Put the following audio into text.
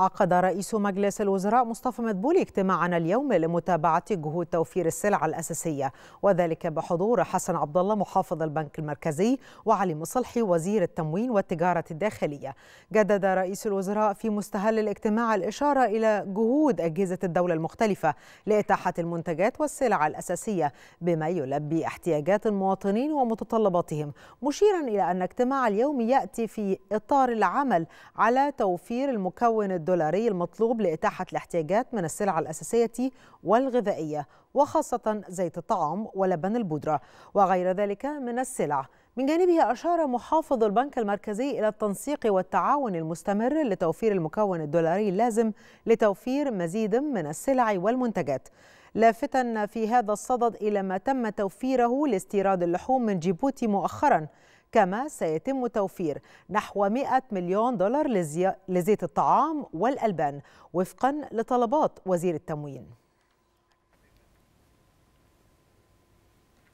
عقد رئيس مجلس الوزراء مصطفى مدبولي اجتماعنا اليوم لمتابعة جهود توفير السلع الأساسية وذلك بحضور حسن عبد الله محافظ البنك المركزي وعلي مصلحي وزير التموين والتجارة الداخلية جدد رئيس الوزراء في مستهل الاجتماع الإشارة إلى جهود أجهزة الدولة المختلفة لإتاحة المنتجات والسلع الأساسية بما يلبي احتياجات المواطنين ومتطلباتهم مشيرا إلى أن اجتماع اليوم يأتي في إطار العمل على توفير المكون الدولي الدولاري المطلوب لإتاحة الاحتياجات من السلع الأساسية والغذائية وخاصة زيت الطعام ولبن البودرة وغير ذلك من السلع من جانبه أشار محافظ البنك المركزي إلى التنسيق والتعاون المستمر لتوفير المكون الدولاري اللازم لتوفير مزيد من السلع والمنتجات لافتا في هذا الصدد إلى ما تم توفيره لاستيراد اللحوم من جيبوتي مؤخرا كما سيتم توفير نحو 100 مليون دولار لزيت الطعام والألبان وفقا لطلبات وزير التموين